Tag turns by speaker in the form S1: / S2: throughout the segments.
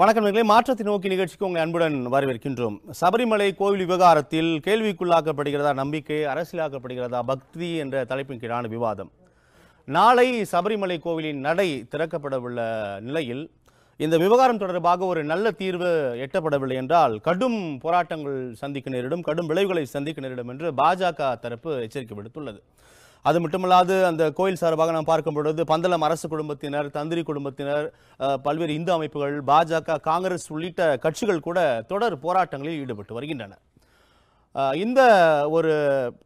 S1: வணக்கம் நிகழ்ச்சி மாற்றத்தை நோக்கி நிகழ்ச்சிக்கு உங்கள் அன்புடன் வரவேற்கின்றோம் சபரிமலை கோவில் விவகாரத்தில் கேள்விக்குள்ளாக்கப்படுகிறதா நம்பிக்கை அரசியலாக்கப்படுகிறதா பக்தி என்ற தலைப்பின் கீழான விவாதம் நாளை சபரிமலை கோவிலின் நடை திறக்கப்படவுள்ள நிலையில் இந்த விவகாரம் தொடர்பாக ஒரு நல்ல தீர்வு எட்டப்படவில்லை என்றால் கடும் போராட்டங்கள் சந்திக்க நேரிடும் கடும் விளைவுகளை சந்திக்க நேரிடும் என்று பாஜக தரப்பு எச்சரிக்கை விடுத்துள்ளது அது மட்டுமல்லாது அந்த கோயில் சார்பாக நாம் பார்க்கும் பொழுது பந்தளம் அரசு குடும்பத்தினர் தந்திரி குடும்பத்தினர் பல்வேறு இந்து அமைப்புகள் பாஜக காங்கிரஸ் உள்ளிட்ட கட்சிகள் கூட தொடர் போராட்டங்களில் ஈடுபட்டு வருகின்றன இந்த ஒரு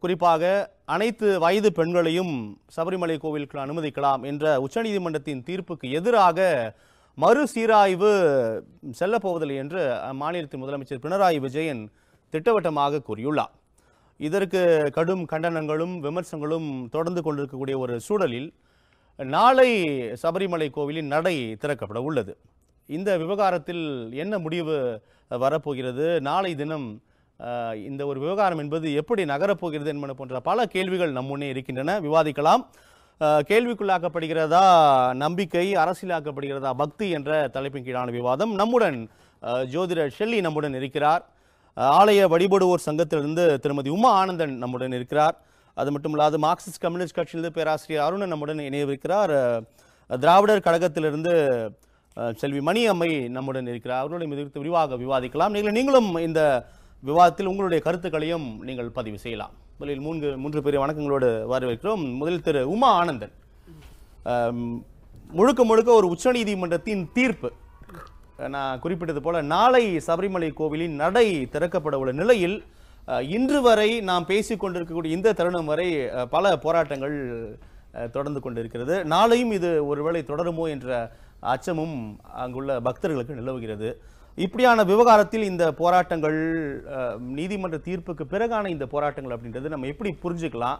S1: குறிப்பாக அனைத்து வயது பெண்களையும் சபரிமலை கோவிலுக்கு அனுமதிக்கலாம் என்ற உச்சநீதிமன்றத்தின் தீர்ப்புக்கு எதிராக மறுசீராய்வு செல்லப்போவதில்லை என்று அம்மாநிலத்தின் முதலமைச்சர் பினராயி விஜயன் திட்டவட்டமாக கூறியுள்ளார் இதற்கு கடும் கண்டனங்களும் விமர்சனங்களும் தொடர்ந்து கொண்டிருக்கக்கூடிய ஒரு சூழலில் நாளை சபரிமலை கோவிலின் நடை திறக்கப்பட உள்ளது இந்த விவகாரத்தில் என்ன முடிவு வரப்போகிறது நாளை தினம் இந்த ஒரு விவகாரம் என்பது எப்படி நகரப்போகிறது என்பன போன்ற பல கேள்விகள் நம் முன்னே இருக்கின்றன விவாதிக்கலாம் கேள்விக்குள்ளாக்கப்படுகிறதா நம்பிக்கை அரசியலாக்கப்படுகிறதா பக்தி என்ற தலைப்பின் கீழான விவாதம் நம்முடன் ஜோதிடர் ஷெல்லி நம்முடன் இருக்கிறார் ஆலய வழிபடுவோர் சங்கத்திலிருந்து திருமதி உமா ஆனந்தன் நம்முடன் இருக்கிறார் அது மட்டும் இல்லாது மார்க்சிஸ்ட் கம்யூனிஸ்ட் கட்சியிலிருந்து பேராசிரியர் அருணன் நம்முடன் இணையவிருக்கிறார் திராவிடர் கழகத்திலிருந்து செல்வி மணி அம்மை நம்முடன் இருக்கிறார் அவருடைய இது குறித்து விரிவாக விவாதிக்கலாம் நீங்கள் நீங்களும் இந்த விவாதத்தில் உங்களுடைய கருத்துக்களையும் நீங்கள் பதிவு செய்யலாம் முதலில் மூன்று மூன்று பெரிய வணக்கங்களோடு வரவேற்கிறோம் முதலில் திரு உமா ஆனந்தன் முழுக்க முழுக்க ஒரு உச்சநீதிமன்றத்தின் தீர்ப்பு நான் குறிப்பிட்டது போல நாளை சபரிமலை கோவிலின் நடை திறக்கப்பட உள்ள நிலையில் இன்று வரை நாம் பேசிக் கொண்டிருக்கக்கூடிய இந்த தருணம் வரை பல போராட்டங்கள் தொடர்ந்து கொண்டிருக்கிறது நாளையும் இது ஒருவேளை தொடருமோ என்ற அச்சமும் அங்குள்ள பக்தர்களுக்கு நிலவுகிறது இப்படியான விவகாரத்தில் இந்த போராட்டங்கள் நீதிமன்ற தீர்ப்புக்கு பிறகான இந்த போராட்டங்கள் அப்படின்றது நம்ம எப்படி புரிஞ்சுக்கலாம்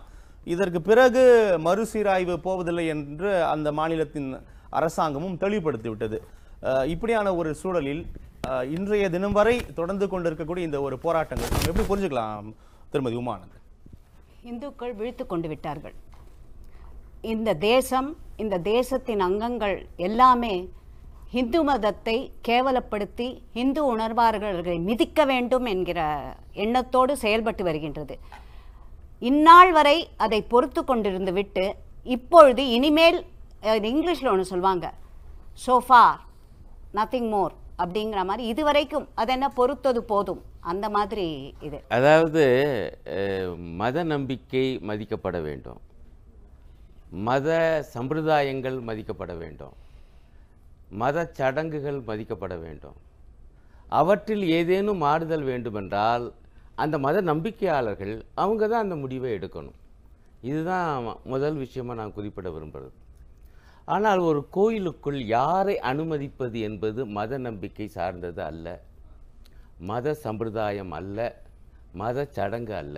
S1: இதற்கு பிறகு மறுசீராய்வு போவதில்லை என்று அந்த மாநிலத்தின் அரசாங்கமும் தெளிவுபடுத்திவிட்டது இப்படியான ஒரு சூழலில் இன்றைய தினம் வரை தொடர்ந்து கொண்டிருக்கக்கூடிய இந்த ஒரு போராட்டங்கள் நம்ம எப்படி புரிஞ்சுக்கலாம் திருமதி உமானந்த்
S2: இந்துக்கள் விழித்து கொண்டு விட்டார்கள் இந்த தேசம் இந்த தேசத்தின் அங்கங்கள் எல்லாமே ஹிந்து மதத்தை கேவலப்படுத்தி ஹிந்து உணர்வார்களை மிதிக்க வேண்டும் என்கிற எண்ணத்தோடு செயல்பட்டு வருகின்றது இந்நாள் வரை அதை பொறுத்து கொண்டிருந்து விட்டு இப்பொழுது இனிமேல் இங்கிலீஷில் ஒன்று சொல்லுவாங்க சோஃபார் நத்திங் மோர் அப்படிங்கிற மாதிரி இது வரைக்கும் அது என்ன பொறுத்தது போதும் அந்த மாதிரி இது
S3: அதாவது மத நம்பிக்கை மதிக்கப்பட வேண்டும் மத சம்பிரதாயங்கள் மதிக்கப்பட வேண்டும் மத சடங்குகள் மதிக்கப்பட வேண்டும் அவற்றில் ஏதேனும் மாறுதல் வேண்டுமென்றால் அந்த மத நம்பிக்கையாளர்கள் அவங்க தான் அந்த முடிவை எடுக்கணும் இதுதான் முதல் விஷயமாக நான் குறிப்பிட விரும்புகிறது ஆனால் ஒரு கோயிலுக்குள் யாரை அனுமதிப்பது என்பது மத நம்பிக்கை சார்ந்தது அல்ல மத சம்பிரதாயம் அல்ல மத சடங்கு அல்ல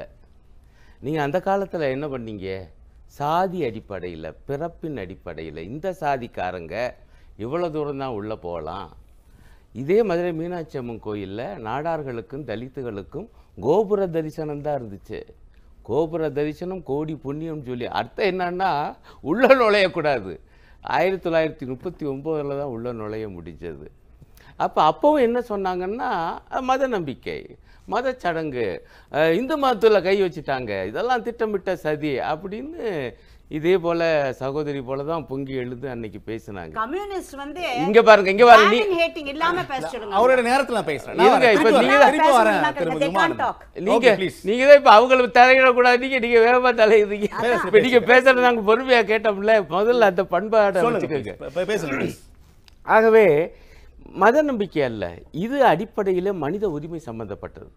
S3: நீங்கள் அந்த காலத்தில் என்ன பண்ணீங்க சாதி அடிப்படையில் பிறப்பின் அடிப்படையில் இந்த சாதிக்காரங்க இவ்வளோ தூரம் தான் உள்ளே போகலாம் இதே மதுரை மீனாட்சி அம்மன் கோயிலில் நாடார்களுக்கும் தலித்துகளுக்கும் கோபுர தரிசனம் தான் இருந்துச்சு கோபுர தரிசனம் கோடி புண்ணியம் சொல்லி அர்த்தம் என்னன்னா உள்ள நுழையக்கூடாது ஆயிரத்தி தொள்ளாயிரத்தி முப்பத்தி ஒம்போதில் தான் உள்ளே நுழைய முடிஞ்சது அப்போ அப்போவும் என்ன சொன்னாங்கன்னா மத நம்பிக்கை மத சடங்கு இந்து மதத்தில் கை வச்சுட்டாங்க இதெல்லாம் திட்டமிட்ட சதி அப்படின்னு இதே போல சகோதரி போல தான் பொங்கி எழுந்து அன்னைக்கு பேசினாங்க
S2: கம்யூனிஸ்ட் வந்து இங்க
S3: பாருங்க இங்க பாருங்க நீ
S2: ஹேட்டிங் இல்லாம அவரோட நேரத்துல
S3: பேசுறேன் இப்ப நீங்க திருப்பி வரேன் நீங்க நீங்க தான் இப்ப அவங்கள தலையிட கூடாது நீங்க நீங்க வேகமா தலையிடுங்க
S2: இப்ப நீங்க பேசுறது நாங்க
S3: பொறுமையா கேட்டோம்ல முதல்ல அந்த பண்பாடு வச்சுக்கோங்க ஆகவே மத நம்பிக்கை அல்ல இது அடிப்படையில் மனித உரிமை சம்பந்தப்பட்டது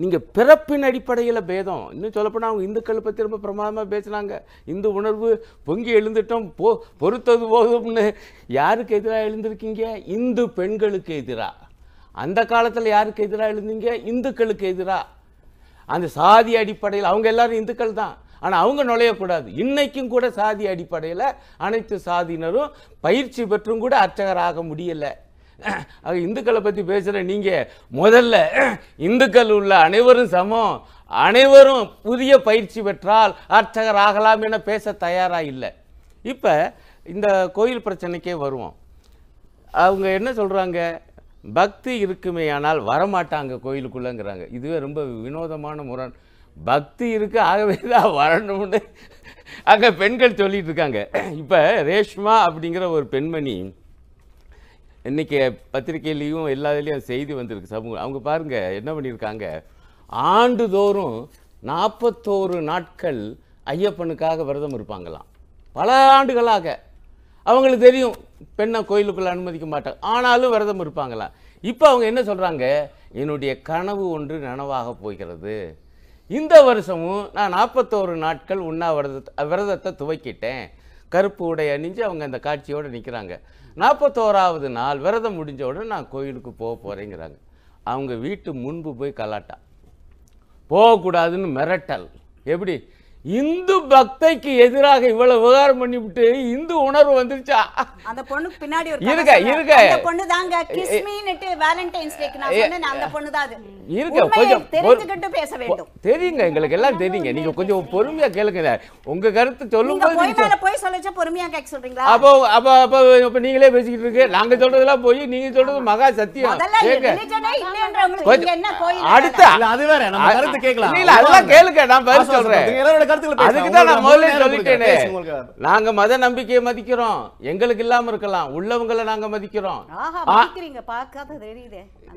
S3: நீங்கள் பிறப்பின் அடிப்படையில் பேதம் இன்னும் சொல்லப்போனால் அவங்க இந்துக்களை பற்றி ரொம்ப பிரமாதமாக பேசுனாங்க இந்து உணர்வு பொங்கி எழுந்துட்டோம் போ பொறுத்தது போதும்னு யாருக்கு எதிராக எழுந்திருக்கீங்க இந்து பெண்களுக்கு எதிராக அந்த காலத்தில் யாருக்கு எதிராக எழுந்தீங்க இந்துக்களுக்கு எதிராக அந்த சாதி அடிப்படையில் அவங்க எல்லாரும் இந்துக்கள் தான் ஆனால் அவங்க நுழையக்கூடாது இன்றைக்கும் கூட சாதி அடிப்படையில் அனைத்து சாதியினரும் பயிற்சி பெற்றும் கூட அர்ச்சகராக முடியலை இந்துக்களை பற்றி பேசுகிற நீங்கள் முதல்ல இந்துக்கள் உள்ள அனைவரும் சமம் அனைவரும் புதிய பயிற்சி பெற்றால் அர்ச்சகர் ஆகலாம் என பேச தயாராக இல்லை இப்போ இந்த கோயில் பிரச்சனைக்கே வருவோம் அவங்க என்ன சொல்கிறாங்க பக்தி இருக்குமே ஆனால் வரமாட்டாங்க கோயிலுக்குள்ளேங்கிறாங்க இதுவே ரொம்ப வினோதமான முரண் பக்தி இருக்கு ஆகவே தான் வரணும்னு அங்கே பெண்கள் சொல்லிட்டு இருக்காங்க இப்போ ரேஷ்மா அப்படிங்கிற ஒரு பெண்மணி இன்றைக்கி பத்திரிகையிலையும் எல்லா இதுலேயும் செய்தி வந்திருக்கு சமூக அவங்க பாருங்கள் என்ன பண்ணியிருக்காங்க ஆண்டுதோறும் நாற்பத்தோரு நாட்கள் ஐயப்பனுக்காக விரதம் இருப்பாங்களாம் பல ஆண்டுகளாக அவங்களுக்கு தெரியும் பெண்ணை கோயிலுக்குள்ளே அனுமதிக்க மாட்டாங்க ஆனாலும் விரதம் இருப்பாங்களாம் இப்போ அவங்க என்ன சொல்கிறாங்க என்னுடைய கனவு ஒன்று நனவாக போகிறது இந்த வருஷமும் நான் நாற்பத்தோரு நாட்கள் உண்ணா விரத விரதத்தை துவக்கிட்டேன் கருப்பு உடை அணிஞ்சு அவங்க அந்த காட்சியோடு நிற்கிறாங்க நாற்பத்தோராவது நாள் விரதம் முடிஞ்ச உடனே நான் கோயிலுக்கு போக போகிறேங்கிறாங்க அவங்க வீட்டு முன்பு போய் கலாட்டா போகக்கூடாதுன்னு மிரட்டல் எப்படி இந்து பக்தைக்கு எதிராக இவ்வளவு விவகாரம் பண்ணிவிட்டு
S2: இந்து உணர்வு வந்துருச்சா அந்த பொண்ணுக்கு பின்னாடி இருக்க இருக்க பொண்ணு தாங்க கிஸ்மின்னுட்டு வேலண்டைன்ஸ் டேக்கு நான் சொன்னேன் அந்த பொண்ணு தான் அது இருக்க கொஞ்சம் தெரிஞ்சுக்கிட்டு பேச வேண்டும்
S3: தெரியுங்க எங்களுக்கு எல்லாம் தெரியுங்க நீங்க கொஞ்சம் பொறுமையா கேளுங்க உங்க கருத்து சொல்லுங்க போய்
S2: போய் சொல்லச்ச பொறுமையா சொல்றீங்களா
S3: அப்போ இப்ப நீங்களே பேசிக்கிட்டு இருக்கு நாங்க சொல்றதெல்லாம் போய் நீங்க சொல்றது மகா சத்தியம்
S2: அடுத்த அது வேற நம்ம கருத்து கேக்கலாம் இல்ல அதெல்லாம் கேளுங்க நான் பதில் சொல்றேன்
S3: நாங்க மத நம்பிக்கையை மதிக்கிறோம் எங்களுக்கு இல்லாம இருக்கலாம் உள்ளவங்களை நாங்க மதிக்கிறோம்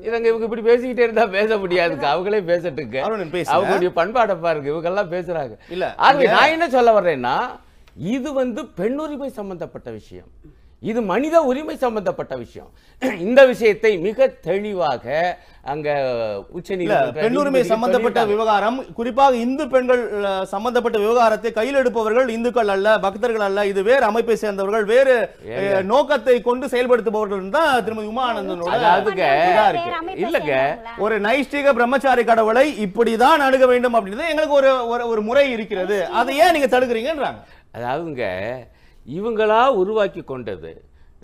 S3: இதங்க இவங்க இப்படி பேசிக்கிட்டே இருந்தா பேச முடியாது அவங்களே பேசட்டுக்கு அவங்களுடைய பண்பாடை பாருங்க இவங்க எல்லாம் பேசுறாங்க இல்ல அது நான் என்ன சொல்ல வர்றேன்னா இது வந்து பெண்ணுரிமை சம்பந்தப்பட்ட விஷயம் இது மனித உரிமை சம்பந்தப்பட்ட விஷயம் இந்த விஷயத்தை மிக தெளிவாக அங்க உச்ச பெண் உரிமை சம்பந்தப்பட்ட விவகாரம்
S1: குறிப்பாக இந்து பெண்கள் சம்பந்தப்பட்ட விவகாரத்தை கையில் எடுப்பவர்கள் இந்துக்கள் அல்ல பக்தர்கள் அல்ல இது வேறு அமைப்பை சேர்ந்தவர்கள் வேறு நோக்கத்தை கொண்டு செயல்படுத்துபவர்கள் தான் திருமதி உமானந்தனோட அதுங்க இல்லங்க ஒரு நைஷ்டிக பிரம்மச்சாரி கடவுளை இப்படிதான் அணுக வேண்டும் அப்படின்னு எங்களுக்கு ஒரு ஒரு முறை இருக்கிறது அதை ஏன் நீங்க
S3: தடுக்கிறீங்கன்றாங்க அதாவதுங்க இவங்களாக உருவாக்கி கொண்டது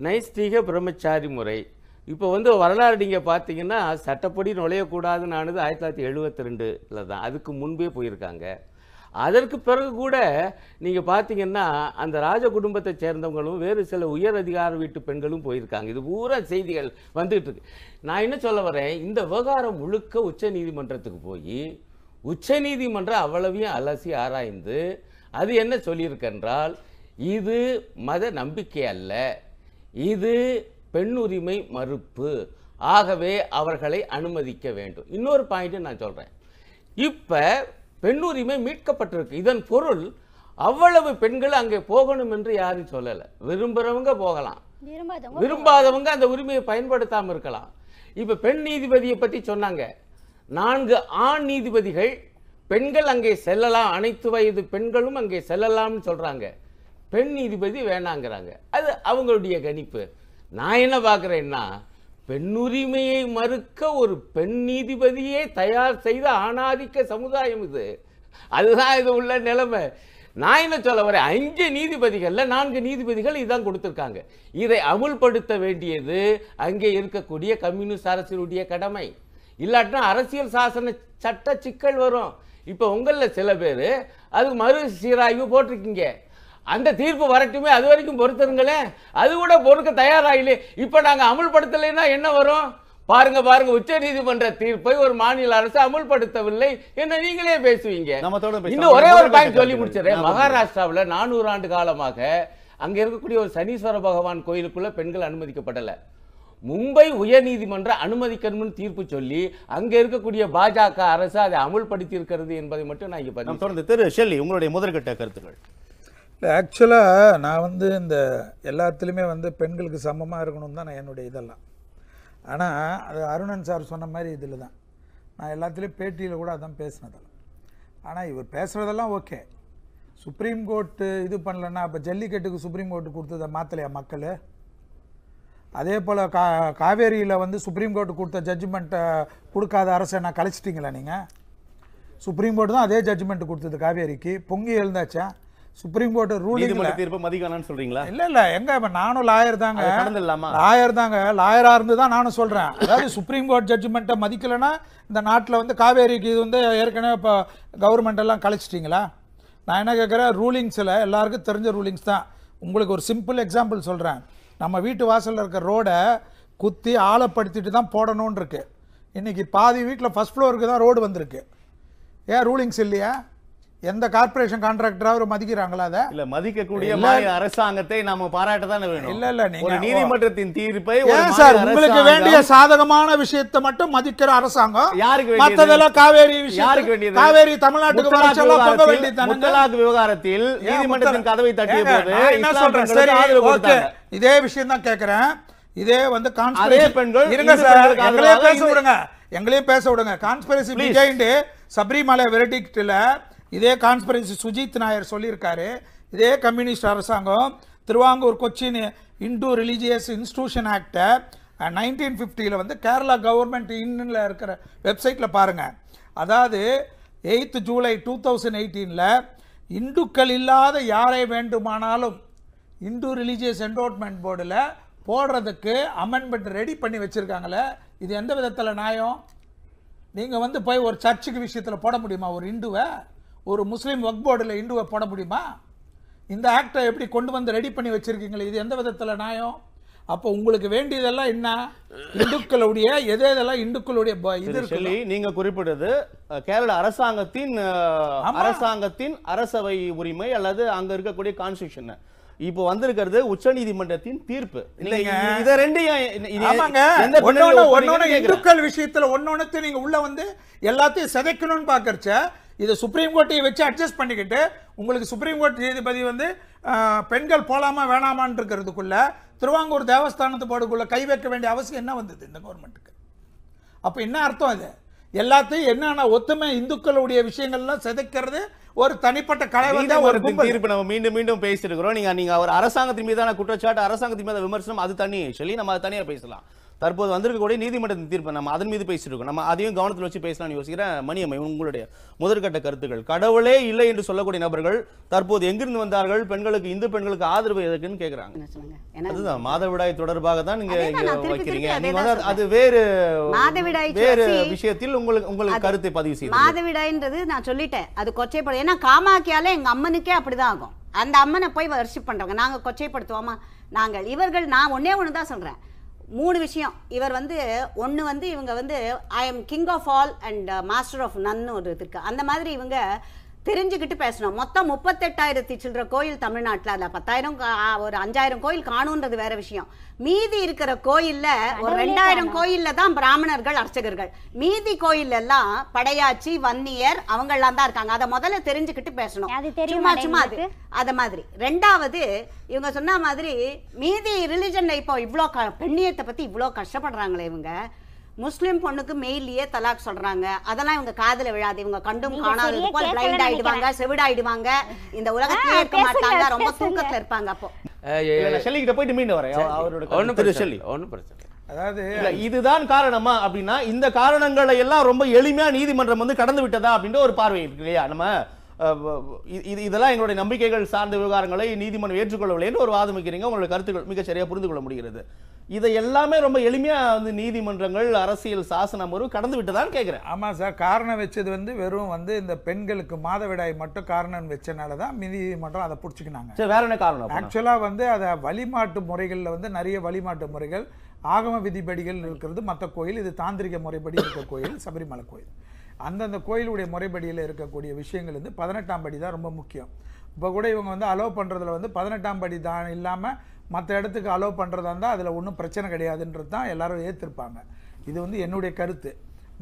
S3: நைஸ்தீக பிரம்மச்சாரி முறை இப்போ வந்து வரலாறு நீங்கள் பார்த்தீங்கன்னா சட்டப்படி நுழையக்கூடாதுன்னு ஆனது ஆயிரத்தி தொள்ளாயிரத்தி எழுபத்தி ரெண்டில் தான் அதுக்கு முன்பே போயிருக்காங்க அதற்கு பிறகு கூட நீங்கள் பார்த்தீங்கன்னா அந்த ராஜ குடும்பத்தை சேர்ந்தவங்களும் வேறு சில உயர் அதிகார வீட்டு பெண்களும் போயிருக்காங்க இது பூரா செய்திகள் வந்துகிட்டு இருக்கு நான் என்ன சொல்ல வரேன் இந்த விவகாரம் முழுக்க உச்ச நீதிமன்றத்துக்கு போய் உச்ச நீதிமன்றம் அவ்வளவையும் அலசி ஆராய்ந்து அது என்ன சொல்லியிருக்கென்றால் இது மத நம்பிக்கை அல்ல இது பெண் உரிமை மறுப்பு ஆகவே அவர்களை அனுமதிக்க வேண்டும் இன்னொரு பாயிண்ட்டு நான் சொல்கிறேன் இப்போ பெண் உரிமை மீட்கப்பட்டிருக்கு இதன் பொருள் அவ்வளவு பெண்கள் அங்கே போகணும் என்று யாரும் சொல்லலை விரும்புகிறவங்க போகலாம்
S2: விரும்பாதவங்க
S3: அந்த உரிமையை பயன்படுத்தாமல் இருக்கலாம் இப்போ பெண் நீதிபதியை பற்றி சொன்னாங்க நான்கு ஆண் நீதிபதிகள் பெண்கள் அங்கே செல்லலாம் அனைத்து வயது பெண்களும் அங்கே செல்லலாம்னு சொல்கிறாங்க பெண் நீதிபதி வேணாங்கிறாங்க அது அவங்களுடைய கணிப்பு நான் என்ன பார்க்குறேன்னா பெண்ணுரிமையை மறுக்க ஒரு பெண் நீதிபதியே தயார் செய்த ஆணாதிக்க சமுதாயம் இது அதுதான் இது உள்ள நிலைமை நான் என்ன சொல்ல வரேன் அஞ்சு நீதிபதிகளில் நான்கு நீதிபதிகள் இதுதான் கொடுத்துருக்காங்க இதை அமுல்படுத்த வேண்டியது அங்கே இருக்கக்கூடிய கம்யூனிஸ்ட் அரசியலுடைய கடமை இல்லாட்டினா அரசியல் சாசன சட்ட சிக்கல் வரும் இப்போ உங்களில் சில பேர் அதுக்கு மறு சீராய்வு போட்டிருக்கீங்க அந்த தீர்ப்பு வரட்டுமே அது வரைக்கும் பொறுத்துருங்களேன் அது கூட பொறுக்க தயாராகலே இப்போ நாங்கள் அமுல்படுத்தலைன்னா என்ன வரும் பாருங்க பாருங்க உச்ச நீதிமன்ற தீர்ப்பை ஒரு மாநில அரசு அமுல்படுத்தவில்லை என்ன நீங்களே பேசுவீங்க இன்னும் ஒரே ஒரு பாயிண்ட் சொல்லி முடிச்சிடறேன் மகாராஷ்டிராவில் நானூறு ஆண்டு காலமாக அங்க இருக்கக்கூடிய ஒரு சனீஸ்வர பகவான் கோயிலுக்குள்ள பெண்கள் அனுமதிக்கப்படலை மும்பை உயர்நீதிமன்றம் அனுமதிக்கணும்னு தீர்ப்பு சொல்லி அங்க இருக்கக்கூடிய பாஜக அரசு அதை அமுல்படுத்தி இருக்கிறது என்பதை மட்டும் நான் இங்கே
S1: தொடர்ந்து திரு ஷெல்லி உங்களுடைய முதற்கட்ட கருத்துக்கள்
S4: இல்லை ஆக்சுவலாக நான் வந்து இந்த எல்லாத்துலேயுமே வந்து பெண்களுக்கு சமமாக இருக்கணும் தான் நான் என்னுடைய இதெல்லாம் ஆனால் அது அருணன் சார் சொன்ன மாதிரி இதில் தான் நான் எல்லாத்துலேயும் பேட்டியில் கூட அதான் பேசினதெல்லாம் ஆனால் இவர் பேசுகிறதெல்லாம் ஓகே சுப்ரீம் கோர்ட்டு இது பண்ணலன்னா அப்போ ஜல்லிக்கட்டுக்கு சுப்ரீம் கோர்ட்டு கொடுத்ததை மாற்றலையா மக்கள் அதே போல் கா காவேரியில் வந்து சுப்ரீம் கோர்ட்டு கொடுத்த ஜட்ஜ்மெண்ட்டை கொடுக்காத அரசை நான் கழிச்சிட்டிங்களா நீங்கள் சுப்ரீம் கோர்ட்டு தான் அதே ஜட்ஜ்மெண்ட் கொடுத்தது காவேரிக்கு பொங்கி எழுந்தாச்சா சுப்ரீம் கோர்ட் ரூலிங்
S1: தீர்ப்பு மதிக்கலாம்னு சொல்றீங்களா
S4: இல்ல இல்ல எங்க இப்ப நானும் லாயர் தாங்க லாயர் தாங்க லாயரா இருந்து தான் நானும் சொல்றேன் அதாவது சுப்ரீம் கோர்ட் ஜட்ஜ்மெண்ட்டை மதிக்கலனா இந்த நாட்டில் வந்து காவேரிக்கு இது வந்து ஏற்கனவே இப்போ கவர்மெண்ட் எல்லாம் கழிச்சிட்டிங்களா நான் என்ன கேட்குறேன் ரூலிங்ஸில் எல்லாருக்கும் தெரிஞ்ச ரூலிங்ஸ் தான் உங்களுக்கு ஒரு சிம்பிள் எக்ஸாம்பிள் சொல்கிறேன் நம்ம வீட்டு வாசலில் இருக்கிற ரோடை குத்தி ஆழப்படுத்திட்டு தான் போடணும்னு இருக்கு இன்றைக்கி பாதி வீட்டில் ஃபஸ்ட் ஃப்ளோருக்கு தான் ரோடு வந்திருக்கு ஏன் ரூலிங்ஸ் இல்லையா எந்த கார்பரேஷன் கான்ட்ராக்டரா அவர் மதிக்கிறாங்களா அதை
S1: இல்ல மதிக்கக்கூடிய
S4: அரசாங்கத்தை
S1: நாம பாராட்ட வேணும் இல்ல இல்ல நீங்க நீதிமன்றத்தின் தீர்ப்பை சார் உங்களுக்கு வேண்டிய
S4: சாதகமான விஷயத்தை மட்டும் மதிக்கிற அரசாங்கம் யாருக்கு மத்ததெல்லாம் காவேரி யாருக்கு வேண்டியது காவேரி தமிழ்நாட்டுக்கு வரச்செல்லாம் வேண்டியது விவகாரத்தில் நீதிமன்றத்தின் கதவை தட்டிய போது என்ன சொல்றேன் சரி ஓகே இதே விஷயம் தான் கேக்குறேன் இதே வந்து கான்ஸ்பிரசி பெண்கள் இருங்க சார் பேச விடுங்க எங்களையும் பேச விடுங்க கான்ஸ்பிரசி சபரிமலை வெரைட்டில இதே கான்ஸ்பரன்சி சுஜித் நாயர் சொல்லியிருக்காரு இதே கம்யூனிஸ்ட் அரசாங்கம் Travancore Cochin Hindu religious institution ஆக்டை நைன்டீன் ஃபிஃப்டியில் வந்து கேரளா கவர்மெண்ட் இன்னில் இருக்கிற வெப்சைட்டில் பாருங்கள் அதாவது எயித்து ஜூலை டூ தௌசண்ட் எயிட்டீனில் இந்துக்கள் இல்லாத யாரை வேண்டுமானாலும் இந்து ரிலீஜியஸ் என்ரோட்மெண்ட் போர்டில் போடுறதுக்கு அமெண்ட்மெண்ட் ரெடி பண்ணி வச்சுருக்காங்களே இது எந்த விதத்தில் நியாயம் நீங்கள் வந்து போய் ஒரு சர்ச்சுக்கு விஷயத்தில் போட முடியுமா ஒரு இந்துவை ஒரு முஸ்லீம் ஒர்க் போர்டில் இந்துவை போட முடியுமா இந்த ஆக்டை எப்படி கொண்டு வந்து ரெடி பண்ணி வச்சுருக்கீங்களே இது எந்த விதத்தில் நியாயம் அப்போ உங்களுக்கு வேண்டியதெல்லாம் என்ன இந்துக்களுடைய எது எதெல்லாம் இந்துக்களுடைய இது சொல்லி நீங்க குறிப்பிட்டது கேரள அரசாங்கத்தின்
S1: அரசாங்கத்தின் அரசவை உரிமை அல்லது அங்க இருக்கக்கூடிய கான்ஸ்டியூஷன் இப்போ வந்திருக்கிறது
S4: உச்ச நீதிமன்றத்தின் தீர்ப்பு இத ரெண்டையும்
S1: இந்துக்கள்
S4: விஷயத்துல ஒன்னொன்னு நீங்க உள்ள வந்து எல்லாத்தையும் சிதைக்கணும்னு பாக்கறச்ச இதை சுப்ரீம் கோர்ட்டையை வச்சு அட்ஜஸ்ட் பண்ணிக்கிட்டு உங்களுக்கு சுப்ரீம் கோர்ட் நீதிபதி வந்து பெண்கள் போலாமா வேணாமான் இருக்கிறதுக்குள்ள திருவாங்கூர் தேவஸ்தானத்து போர்டுக்குள்ள கை வைக்க வேண்டிய அவசியம் என்ன வந்தது இந்த கவர்மெண்ட்டுக்கு அப்போ என்ன அர்த்தம் அது எல்லாத்தையும் என்னென்ன ஒத்துமை இந்துக்களுடைய விஷயங்கள்லாம் சிதைக்கிறது ஒரு தனிப்பட்ட கலை ஒரு தீர்ப்பு
S1: நம்ம மீண்டும் மீண்டும் பேசிட்டு இருக்கிறோம் நீங்க நீங்க ஒரு அரசாங்கத்தின் மீதான குற்றச்சாட்டு அரசாங்கத்தின் மீதான விமர்சனம் அது தனி சொல்லி நம்ம அது தனியா பேசலாம் தற்போது வந்திருக்கக்கூடிய நீதிமன்றத்தின் தீர்ப்பு நம்ம அதன் மீது பேசிட்டு இருக்கோம் நம்ம அதையும் கவனத்தில் வச்சு பேசலாம்னு யோசிக்கிறேன் மணியம்மை உங்களுடைய முதற்கட்ட கருத்துக்கள் கடவுளே இல்லை என்று சொல்லக்கூடிய நபர்கள் தற்போது எங்கிருந்து வந்தார்கள் பெண்களுக்கு இந்து பெண்களுக்கு ஆதரவு எதுக்குன்னு கேட்கிறாங்க அதுதான் மாதவிடாய் தொடர்பாக தான் நீங்க வைக்கிறீங்க நீங்க வந்து அது வேறு மாதவிடாய் வேறு விஷயத்தில் உங்களுக்கு உங்களுக்கு கருத்தை பதிவு செய்யும்
S2: மாதவிடாய்ன்றது நான் சொல்லிட்டேன் அது கொச்சைப்படும் ஏன்னா காமாக்கியால எங்க அம்மனுக்கே அப்படிதான் ஆகும் அந்த அம்மனை போய் வர்ஷிப் பண்றாங்க நாங்க கொச்சைப்படுத்துவோமா நாங்கள் இவர்கள் நான் ஒன்னே ஒன்று தான் சொல்றேன் மூணு விஷயம் இவர் வந்து ஒன்று வந்து இவங்க வந்து I am king of all and master of none ஒரு இருக்குது அந்த மாதிரி இவங்க தெரிஞ்சுக்கிட்டு பேசணும் மொத்தம் முப்பத்தெட்டாயிரத்தி சில்லற கோயில் தமிழ்நாட்டில் அதில் பத்தாயிரம் ஒரு அஞ்சாயிரம் கோயில் காணுன்றது வேற விஷயம் மீதி இருக்கிற கோயிலில் ஒரு ரெண்டாயிரம் கோயிலில் தான் பிராமணர்கள் அர்ச்சகர்கள் மீதி கோயில் எல்லாம் படையாச்சி வன்னியர் அவங்கெல்லாம் தான் இருக்காங்க அதை முதல்ல தெரிஞ்சுக்கிட்டு பேசணும் சும்மா சும்மா அது அதை மாதிரி ரெண்டாவது இவங்க சொன்ன மாதிரி மீதி ரிலிஜனில் இப்போ இவ்வளோ பெண்ணியத்தை பற்றி இவ்வளோ கஷ்டப்படுறாங்களே இவங்க முஸ்லீம் பொண்ணுக்கு மெயிலேயே தலாக் சொல்றாங்க அதெல்லாம் இவங்க காதல விழாது இவங்க கண்டும் காணாது போல் பிளைண்ட் ஆயிடுவாங்க செவிடாயிடுவாங்க இந்த உலகத்திலே இருக்க மாட்டாங்க ரொம்ப தூக்கத்துல இருப்பாங்க அப்போ
S3: செல்லிக்கிட்ட போயிட்டு மீண்டு வரேன் அவரோட பிரச்சனை
S4: அதாவது இதுதான்
S1: காரணமா அப்படின்னா இந்த காரணங்களை எல்லாம் ரொம்ப எளிமையா நீதிமன்றம் வந்து கடந்து விட்டதா அப்படின்ற ஒரு பார்வை இருக்கு இல்லையா நம்ம இது இதெல்லாம் எங்களுடைய நம்பிக்கைகள் சார்ந்த விவகாரங்களை நீதிமன்றம் ஏற்றுக்கொள்ளவில்லை என்று ஒரு வாதம் வைக்கிறீங்க உங்களுடைய கருத்துக்கள் மிக சரியா புரிந்து கொள்ள முடிகிறது இதை எல்லாமே ரொம்ப எளிமையாக வந்து நீதிமன்றங்கள்
S4: அரசியல் சாசன முறை கடந்து விட்டு தான் கேட்குறேன் ஆமாம் சார் காரணம் வச்சது வந்து வெறும் வந்து இந்த பெண்களுக்கு மாதவிடாய் மட்டும் காரணம் வச்சனால தான் நீதிமன்றம் அதை பிடிச்சிக்கினாங்க
S1: சார் வேற என்ன காரணம் ஆக்சுவலாக
S4: வந்து அதை வழிமாட்டு முறைகளில் வந்து நிறைய வழிமாட்டு முறைகள் ஆகம விதிப்படிகள் இருக்கிறது மற்ற கோயில் இது தாந்திரிக முறைப்படி இருக்க கோயில் சபரிமலை கோயில் அந்தந்த கோயிலுடைய முறைப்படியில் இருக்கக்கூடிய விஷயங்கள் வந்து பதினெட்டாம் படி தான் ரொம்ப முக்கியம் இப்போ கூட இவங்க வந்து அலோவ் பண்ணுறதுல வந்து பதினெட்டாம் படி தான் இல்லாமல் மற்ற இடத்துக்கு அலோவ் பண்ணுறதா இருந்தால் அதில் ஒன்றும் பிரச்சனை கிடையாதுன்றது தான் எல்லோரும் ஏற்றிருப்பாங்க இது வந்து என்னுடைய கருத்து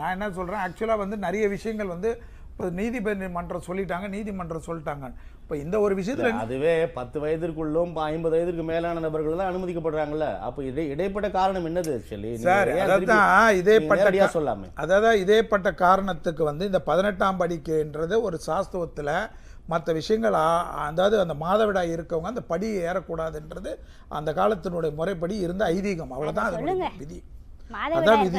S4: நான் என்ன சொல்கிறேன் ஆக்சுவலாக வந்து நிறைய விஷயங்கள் வந்து இப்போ நீதிபதி மன்றம் சொல்லிட்டாங்க நீதிமன்றம் சொல்லிட்டாங்க இப்போ இந்த ஒரு விஷயத்தில்
S1: அதுவே பத்து வயதிற்குள்ளும் ஐம்பது வயதிற்கு மேலான நபர்கள் தான் அனுமதிக்கப்படுறாங்கல்ல அப்போ இடை இடைப்பட்ட காரணம் என்னது சொல்லி சார் அதான் இதே பட்டடியாக சொல்லாமல்
S4: அதாவது இதேப்பட்ட காரணத்துக்கு வந்து இந்த பதினெட்டாம் படிக்குன்றது ஒரு சாஸ்துவத்தில் மற்ற விஷயங்கள் அதாவது அந்த மாதவிடாய் இருக்கவங்க அந்த படி ஏறக்கூடாதுன்றது அந்த காலத்தினுடைய முறைப்படி இருந்த ஐதீகம் அவ்வளோதான் அதனுடைய
S2: விதி அதான் விதி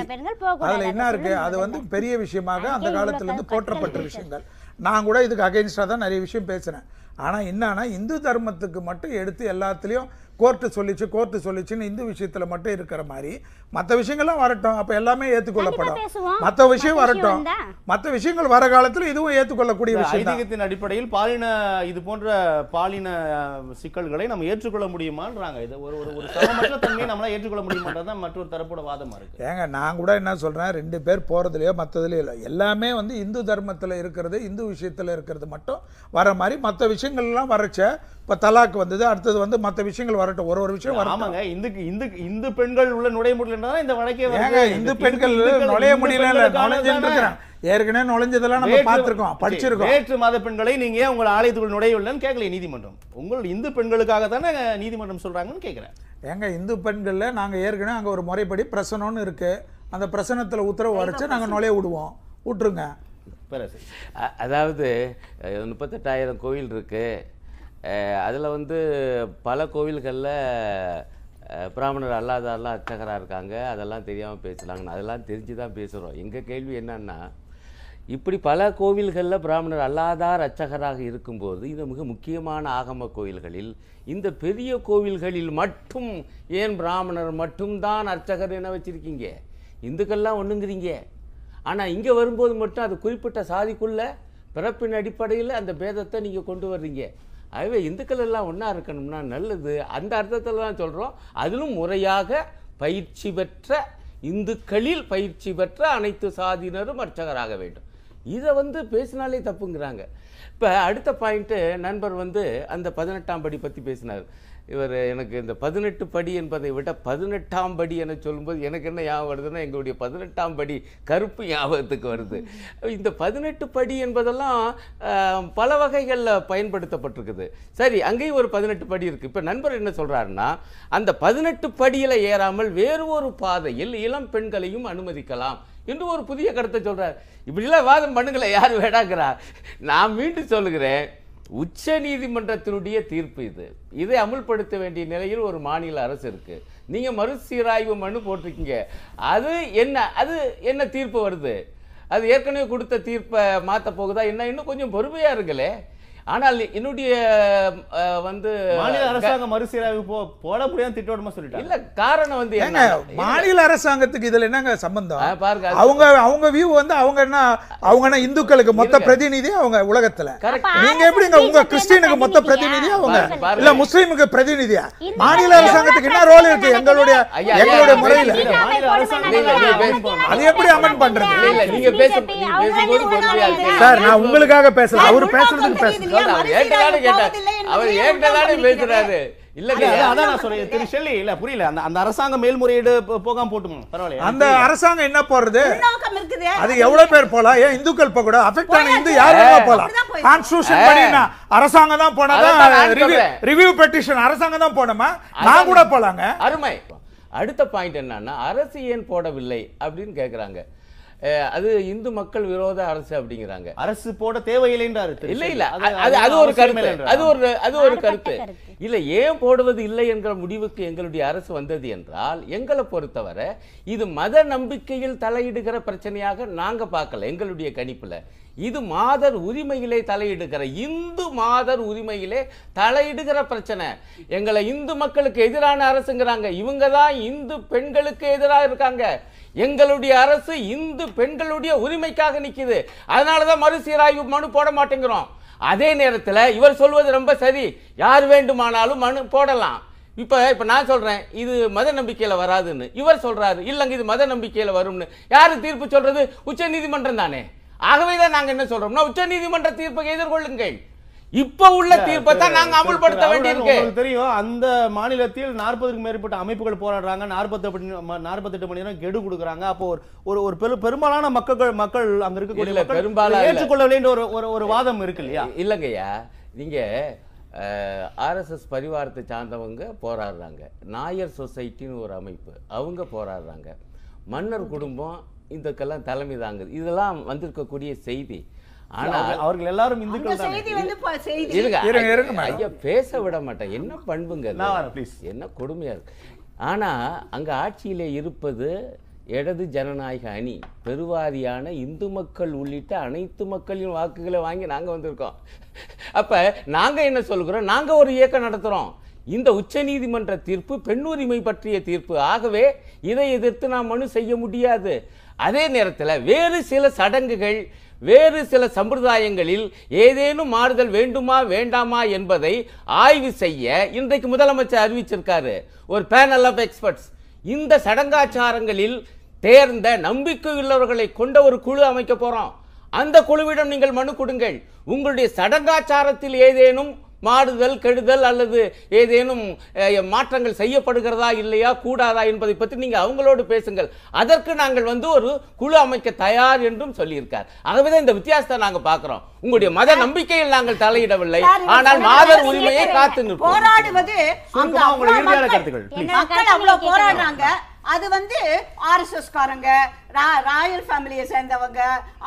S2: அதில் என்ன இருக்கு அது
S4: வந்து பெரிய விஷயமாக அந்த காலத்திலேருந்து போற்றப்பட்ட விஷயங்கள் நான் கூட இதுக்கு அகெயின்ஸ்டாக தான் நிறைய விஷயம் பேசுகிறேன் ஆனால் என்னன்னா இந்து தர்மத்துக்கு மட்டும் எடுத்து எல்லாத்துலேயும் கோர்ட்டு சொல்லிச்சு கோர்ட்டு சொல்லிச்சுன்னு இந்த விஷயத்தில் மட்டும் இருக்கிற மாதிரி மற்ற விஷயங்கள்லாம் வரட்டும் அப்போ எல்லாமே ஏற்றுக்கொள்ளப்படும் மற்ற விஷயம் வரட்டும் மற்ற விஷயங்கள் வர காலத்தில் இதுவும் ஏற்றுக்கொள்ளக்கூடிய விஷயம்
S1: அடிப்படையில் பாலின இது போன்ற பாலின சிக்கல்களை நம்ம ஏற்றுக்கொள்ள முடியுமான்றாங்க இது ஒரு ஒரு சமமற்ற தன்மையை நம்மளால ஏற்றுக்கொள்ள முடியுமான்றது மற்றொரு தரப்போட வாதம் இருக்கு
S4: ஏங்க நான் கூட என்ன சொல்கிறேன் ரெண்டு பேர் போகிறதுலையோ மற்றதுலயோ இல்லை எல்லாமே வந்து இந்து தர்மத்தில் இருக்கிறது இந்து விஷயத்தில் இருக்கிறது மட்டும் வர மாதிரி மற்ற விஷயங்கள்லாம் வரச்ச இப்போ தலாக் வந்தது அடுத்தது வந்து மற்ற விஷயங்கள் வரட்டும் ஒரு ஒரு விஷயம் ஆமாங்க இந்துக்கு இந்து இந்து பெண்கள் உள்ள நுழைய முடியலன்றா இந்த வழக்கே ஏங்க இந்து பெண்கள் நுழைய முடியல நுழைஞ்சுருக்கிறேன் ஏற்கனவே நுழைஞ்சதெல்லாம் நம்ம பார்த்துருக்கோம் படிச்சிருக்கோம் வேற்று மத பெண்களை நீங்க ஏன் உங்கள் ஆலயத்துக்குள் நுழையவில்லைன்னு கேட்கலையே நீதிமன்றம் உங்கள் இந்து பெண்களுக்காக தானே நீதிமன்றம் சொல்றாங்கன்னு கேட்குறேன் ஏங்க இந்து பெண்களில் நாங்கள் ஏற்கனவே அங்கே ஒரு முறைப்படி பிரசனம்னு இருக்கு அந்த பிரசனத்தில் உத்தரவு வரைச்சு நாங்கள் நுழைய விடுவோம் விட்டுருங்க
S3: அதாவது முப்பத்தெட்டாயிரம் கோயில் இருக்குது அதில் வந்து பல கோவில்களில் பிராமணர் அல்லாதாரெலாம் அர்ச்சகராக இருக்காங்க அதெல்லாம் தெரியாமல் பேசுகிறாங்கன்னு அதெல்லாம் தெரிஞ்சு தான் பேசுகிறோம் எங்கள் கேள்வி என்னென்னா இப்படி பல கோவில்களில் பிராமணர் அல்லாதார் அர்ச்சகராக இருக்கும்போது இந்த மிக முக்கியமான ஆகம கோவில்களில் இந்த பெரிய கோவில்களில் மட்டும் ஏன் பிராமணர் மட்டும்தான் அர்ச்சகர் என்ன வச்சுருக்கீங்க இந்துக்கள்லாம் ஒன்றுங்கிறீங்க ஆனால் இங்கே வரும்போது மட்டும் அது குறிப்பிட்ட சாதிக்குள்ளே பிறப்பின் அடிப்படையில் அந்த பேதத்தை நீங்கள் கொண்டு வர்றீங்க ஆகவே இந்துக்கள் எல்லாம் ஒன்றா இருக்கணும்னா நல்லது அந்த அர்த்தத்தில் தான் சொல்கிறோம் அதிலும் முறையாக பயிற்சி பெற்ற இந்துக்களில் பயிற்சி பெற்ற அனைத்து சாதியினரும் அர்ச்சகராக வேண்டும் இதை வந்து பேசினாலே தப்புங்கிறாங்க இப்போ அடுத்த பாயிண்ட்டு நண்பர் வந்து அந்த பதினெட்டாம் படி பற்றி பேசினார் இவர் எனக்கு இந்த பதினெட்டு படி என்பதை விட பதினெட்டாம் படி என சொல்லும்போது எனக்கு என்ன ஞாபகம் வருதுன்னா எங்களுடைய பதினெட்டாம் படி கருப்பு ஞாபகத்துக்கு வருது இந்த பதினெட்டு படி என்பதெல்லாம் பல வகைகளில் பயன்படுத்தப்பட்டிருக்குது சரி அங்கேயும் ஒரு பதினெட்டு படி இருக்குது இப்போ நண்பர் என்ன சொல்கிறாருன்னா அந்த பதினெட்டு படியில் ஏறாமல் வேறு ஒரு பாதையில் இளம் பெண்களையும் அனுமதிக்கலாம் என்று ஒரு புதிய கருத்தை சொல்கிறார் இப்படிலாம் வாதம் பண்ணுங்களேன் யார் வேடாங்கிறார் நான் மீண்டும் சொல்லுகிறேன் உச்ச நீதிமன்றத்தினுடைய தீர்ப்பு இது இதை அமுல்படுத்த வேண்டிய நிலையில் ஒரு மாநில அரசு இருக்கு நீங்க மறுசீராய்வு மனு போட்டிருக்கீங்க அது என்ன அது என்ன தீர்ப்பு வருது அது ஏற்கனவே கொடுத்த தீர்ப்பை மாற்ற போகுதா என்ன இன்னும் கொஞ்சம் பொறுமையாக இருங்களே ஆனால் என்னுடைய வந்து மாநில அரசாங்க மறுசீராய்வு
S4: போ போட முடியாது திட்டோடமா சொல்லிட்டு
S3: இல்ல காரணம் வந்து என்ன
S4: மாநில அரசாங்கத்துக்கு இதுல என்னங்க
S3: சம்பந்தம் பாருங்க அவங்க
S4: அவங்க வியூ வந்து அவங்க என்ன அவங்க என்ன இந்துக்களுக்கு மொத்த பிரதிநிதி அவங்க உலகத்துல நீங்க எப்படிங்க உங்க கிறிஸ்டியனுக்கு மொத்த பிரதிநிதி அவங்க இல்ல முஸ்லீமுக்கு பிரதிநிதியா
S2: மாநில அரசாங்கத்துக்கு
S4: என்ன ரோல் இருக்கு எங்களுடைய எங்களுடைய முறையில
S3: அது எப்படி அமன் பண்றது நீங்க பேசும்போது சார் நான் உங்களுக்காக பேசல அவர் பேசுறதுக்கு பேசுறேன் அரசியன்
S1: அரசாங்கம் மேல்முறையீடு அந்த அரசாங்கம்
S4: என்ன அது எவ்வளவு பேர் போலாம் இந்துக்கள் போலாம்
S3: அரசாங்கம் தான் பெட்டிஷன் அரசாங்கம் தான் போனோமா நான் கூட போலாங்க அருமை அடுத்த பாயிண்ட் என்னன்னா அரசு ஏன் போடவில்லை அப்படின்னு கேக்குறாங்க அது இந்து மக்கள் விரோத அரசு அப்படிங்கிறாங்க அரசு போட தேவையில்லைன்றாரு இல்ல இல்ல அது அது ஒரு கருத்து அது ஒரு அது ஒரு கருத்து இல்ல ஏன் போடுவது இல்லை என்ற முடிவுக்கு எங்களுடைய அரசு வந்தது என்றால் எங்களை பொறுத்தவரை இது மத நம்பிக்கையில் தலையிடுகிற பிரச்சனையாக நாங்க பார்க்கல எங்களுடைய கணிப்புல இது மாதர் உரிமையிலே தலையிடுகிற இந்து மாதர் உரிமையிலே தலையிடுகிற பிரச்சனை எங்களை இந்து மக்களுக்கு எதிரான அரசுங்கிறாங்க இவங்க தான் இந்து பெண்களுக்கு எதிராக இருக்காங்க எங்களுடைய அரசு இந்து பெண்களுடைய உரிமைக்காக நிற்குது அதனால தான் மறுசீராய்வு மனு போட மாட்டேங்கிறோம் அதே நேரத்தில் இவர் சொல்வது ரொம்ப சரி யார் வேண்டுமானாலும் மனு போடலாம் இப்போ இப்போ நான் சொல்கிறேன் இது மத நம்பிக்கையில் வராதுன்னு இவர் சொல்கிறாரு இல்லைங்க இது மத நம்பிக்கையில் வரும்னு யார் தீர்ப்பு சொல்கிறது நீதிமன்றம் தானே ஆகவே தான் நாங்கள் என்ன சொல்கிறோம்னா உச்சநீதிமன்ற தீர்ப்பை எதிர்கொள்ளுங்கள் இப்ப உள்ள தீர்ப்பை தான் நாங்க அமல்படுத்த வேண்டியிருக்கு
S1: தெரியும் அந்த மாநிலத்தில் நாற்பதுக்கு மேற்பட்ட அமைப்புகள் போராடுறாங்க நாற்பத்தி நாற்பத்தெட்டு மணி நேரம் கெடு கொடுக்குறாங்க அப்போ ஒரு ஒரு பெரு பெரும்பாலான மக்கள் மக்கள் அங்க இருக்கக்கூடிய பெரும்பாலும்
S3: ஏற்றுக்கொள்ளவில்லை ஒரு ஒரு ஒரு வாதம் இருக்கு இல்லையா இல்லைங்கய்யா நீங்க ஆர்எஸ்எஸ் பரிவாரத்தை சார்ந்தவங்க போராடுறாங்க நாயர் சொசைட்டின்னு ஒரு அமைப்பு அவங்க போராடுறாங்க மன்னர் குடும்பம் இதுக்கெல்லாம் தலைமை தாங்குது இதெல்லாம் வந்திருக்கக்கூடிய செய்தி
S2: ஆனால் அவர்கள்
S3: எல்லாரும் இந்துக்கள்
S2: இருங்க ஐயா
S3: பேச விட மாட்டேன் என்ன பண்புங்க என்ன கொடுமையா இருக்கு ஆனால் அங்கே ஆட்சியிலே இருப்பது இடது ஜனநாயக அணி பெருவாரியான இந்து மக்கள் உள்ளிட்ட அனைத்து மக்களின் வாக்குகளை வாங்கி நாங்கள் வந்திருக்கோம் அப்ப நாங்கள் என்ன சொல்கிறோம் நாங்கள் ஒரு இயக்கம் நடத்துகிறோம் இந்த உச்ச நீதிமன்ற தீர்ப்பு பெண்ணுரிமை பற்றிய தீர்ப்பு ஆகவே இதை எதிர்த்து நாம் மனு செய்ய முடியாது அதே நேரத்தில் வேறு சில சடங்குகள் வேறு சில சம்பிரதாயங்களில் ஏதேனும் மாறுதல் வேண்டுமா வேண்டாமா என்பதை ஆய்வு செய்ய இன்றைக்கு முதலமைச்சர் அறிவிச்சிருக்காரு ஒரு பேனல் ஆஃப் எக்ஸ்பர்ட்ஸ் இந்த சடங்காச்சாரங்களில் தேர்ந்த நம்பிக்கையுள்ளவர்களை கொண்ட ஒரு குழு அமைக்க போகிறோம் அந்த குழுவிடம் நீங்கள் மனு கொடுங்கள் உங்களுடைய சடங்காச்சாரத்தில் ஏதேனும் மாறுதல் கெடுதல் அல்லது ஏதேனும் மாற்றங்கள் செய்யப்படுகிறதா இல்லையா கூடாதா என்பதை பற்றி நீங்கள் அவங்களோடு பேசுங்கள் அதற்கு நாங்கள் வந்து ஒரு குழு அமைக்க தயார் என்றும் சொல்லியிருக்கார் ஆகவே தான் இந்த வித்தியாசத்தை நாங்கள் பார்க்குறோம் உங்களுடைய மத நம்பிக்கையில் நாங்கள் தலையிடவில்லை ஆனால் மாதர் உரிமையை காத்து நிற்போம் போராடுவது
S2: மக்கள் அவ்வளவு போராடுறாங்க அது வந்து ஆர்எஸ்எஸ்காரங்க ரா ராயல் ஃபேமிலியை சேர்ந்தவங்க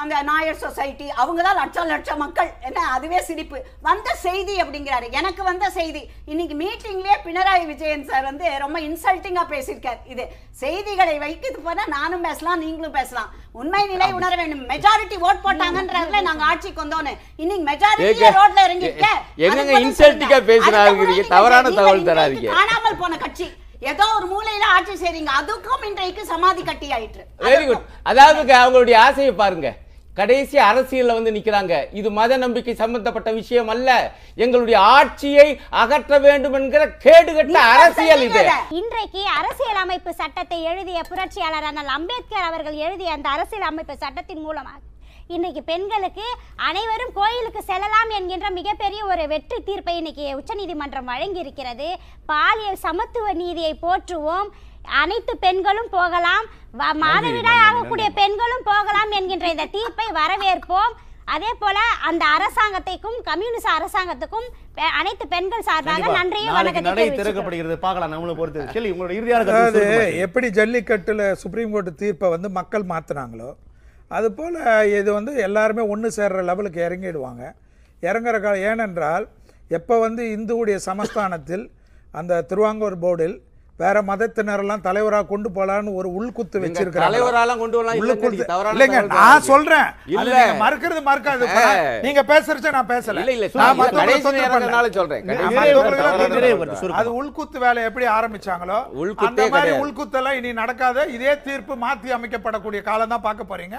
S2: அந்த நாயர் சொசைட்டி அவங்க தான் லட்சம் லட்சம் மக்கள் என்ன அதுவே சிரிப்பு வந்த செய்தி அப்படிங்கிறாரு எனக்கு வந்த செய்தி இன்னைக்கு மீட்டிங்லேயே பினராயி விஜயன் சார் வந்து ரொம்ப இன்சல்ட்டிங்காக பேசியிருக்கார் இது செய்திகளை வைக்கிறது போனால் நானும் பேசலாம் நீங்களும் பேசலாம் உண்மை நிலை உணர வேண்டும் மெஜாரிட்டி ஓட் போட்டாங்கன்றதுல நாங்க ஆட்சிக்கு வந்தோன்னு இன்னைக்கு மெஜாரிட்டி ரோட்ல இறங்கிட்டு
S3: என்னங்க பேசுறாங்க தவறான தகவல் தராதீங்க
S2: காணாமல் போன கட்சி ஏதோ ஒரு மூலையில ஆட்சி செய்றீங்க அதுக்கும் இன்றைக்கு சமாதி கட்டி ஆயிற்று
S3: வெரி குட் அதாவது அவங்களுடைய ஆசையை பாருங்க கடைசி அரசியல்ல வந்து நிக்கிறாங்க இது மத நம்பிக்கை சம்பந்தப்பட்ட விஷயம் அல்ல எங்களுடைய ஆட்சியை அகற்ற வேண்டும் என்கிற கேடுகட்ட அரசியல் இது
S2: இன்றைக்கு அரசியல் அமைப்பு சட்டத்தை எழுதிய புரட்சியாளரான அம்பேத்கர் அவர்கள் எழுதிய அந்த அரசியல் அமைப்பு சட்டத்தின் மூலமாக இன்னைக்கு பெண்களுக்கு அனைவரும் கோயிலுக்கு செல்லலாம் என்கின்ற மிகப்பெரிய ஒரு வெற்றி தீர்ப்பை இன்னைக்கு உச்சநீதிமன்றம் வழங்கியிருக்கிறது பாலியல் சமத்துவ நீதியை போற்றுவோம் அனைத்து பெண்களும் போகலாம் மாதவிடாய் ஆகக்கூடிய பெண்களும் போகலாம் என்கின்ற இந்த தீர்ப்பை வரவேற்போம் அதே போல அந்த அரசாங்கத்தைக்கும் கம்யூனிஸ்ட் அரசாங்கத்துக்கும் அனைத்து பெண்கள் சார்பாக நன்றியும் வணக்கத்தை திறக்கப்படுகிறது
S4: பார்க்கலாம் நம்மளை பொறுத்து எப்படி ஜல்லிக்கட்டுல சுப்ரீம் கோர்ட் தீர்ப்பை வந்து மக்கள் மாத்தினாங்களோ அதுபோல் இது வந்து எல்லாருமே ஒன்று சேர்கிற லெவலுக்கு இறங்கிடுவாங்க இறங்குற கால ஏனென்றால் எப்போ வந்து இந்துவுடைய சமஸ்தானத்தில் அந்த திருவாங்கூர் போர்டில் வேற மதத்தினரெல்லாம் தலைவரா கொண்டு போலான்னு ஒரு உள்குத்து வச்சிருக்காங்க நான் சொல்றேன் இல்ல மறுக்கிறது மறுக்காது நீங்க பேசுறச்ச நான் பேசல இல்ல இல்ல சொல்றேன் அது உள்குத்து வேலை எப்படி ஆரம்பிச்சாங்களோ உள்குத்து மாதிரி உள்குத்தெல்லாம் இனி நடக்காத இதே தீர்ப்பு மாத்தி அமைக்கப்படக்கூடிய காலம் தான் பார்க்க போறீங்க